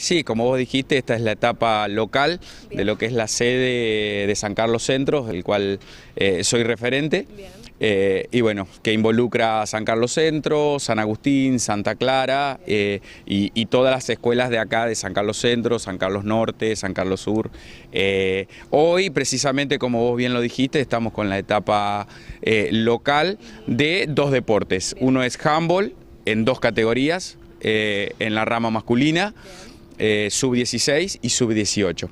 Sí, como vos dijiste, esta es la etapa local de lo que es la sede de San Carlos Centro, del cual eh, soy referente. Eh, y bueno, que involucra a San Carlos Centro, San Agustín, Santa Clara eh, y, todas las escuelas de acá, de San Carlos Centro, San Carlos Norte, San Carlos Sur. hoy, precisamente, como vos bien lo dijiste, estamos con la etapa local de dos deportes. Uno es handball en dos categorías, en la rama masculina. Eh, sub-16 y sub-18.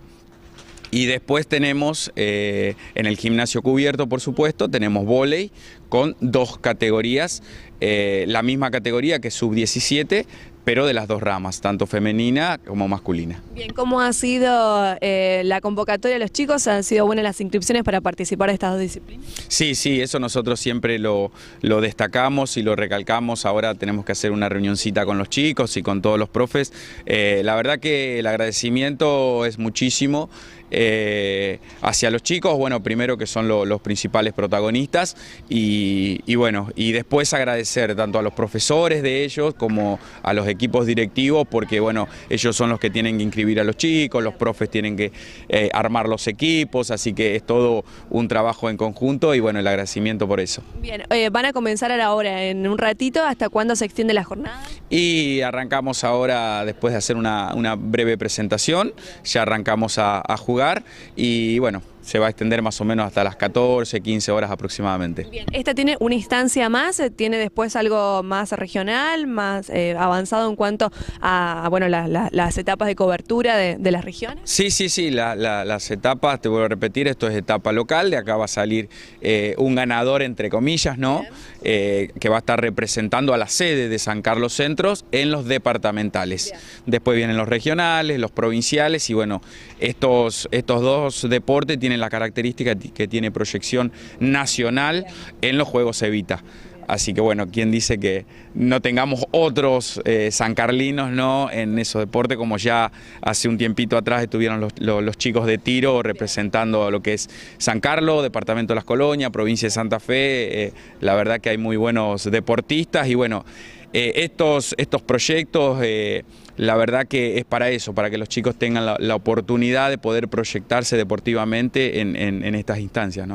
Y después tenemos eh, en el gimnasio cubierto, por supuesto, tenemos volei con dos categorías. Eh, la misma categoría que sub-17 pero de las dos ramas, tanto femenina como masculina. Bien, ¿cómo ha sido eh, la convocatoria de los chicos? ¿Han sido buenas las inscripciones para participar de estas dos disciplinas? Sí, sí, eso nosotros siempre lo, destacamos y lo recalcamos. Ahora tenemos que hacer una reunioncita con los chicos y con todos los profes. Eh, la verdad que el agradecimiento es muchísimo. Eh, hacia los chicos, bueno, primero que son los principales protagonistas y, bueno, y después agradecer tanto a los profesores de ellos como a los equipos equipos directivos porque bueno, ellos son los que tienen que inscribir a los chicos, los profes tienen que eh, armar los equipos, así que es todo un trabajo en conjunto y bueno, el agradecimiento por eso. Bien, eh, van a comenzar ahora en un ratito, ¿hasta cuándo se extiende la jornada? Y arrancamos ahora después de hacer una, breve presentación, ya arrancamos a jugar y bueno, se va a extender más o menos hasta las 14, 15 horas aproximadamente. Bien, esta tiene una instancia más, eh, tiene después algo más regional, más eh, avanzado en cuanto a, bueno, las etapas de cobertura de, las regiones. Sí, sí, sí, las etapas, te vuelvo a repetir, esto es etapa local, de acá va a salir eh, un ganador, entre comillas, ¿no? que va a estar representando a la sede de San Carlos Centros en los departamentales. Después vienen los regionales, los provinciales y bueno, estos, estos dos deportes tienen la característica que tiene proyección nacional en los Juegos Evita. Así que bueno, ¿quién dice que no tengamos otros San eh, sancarlinos ¿no? en esos deportes como ya hace un tiempito atrás estuvieron los, chicos de tiro representando lo que es San Carlos, Departamento de las Colonias, provincia de Santa Fe? Eh, la verdad que hay muy buenos deportistas y bueno... Eh, estos, proyectos, eh, la verdad que es para eso, para que los chicos tengan la, oportunidad de poder proyectarse deportivamente en, estas instancias.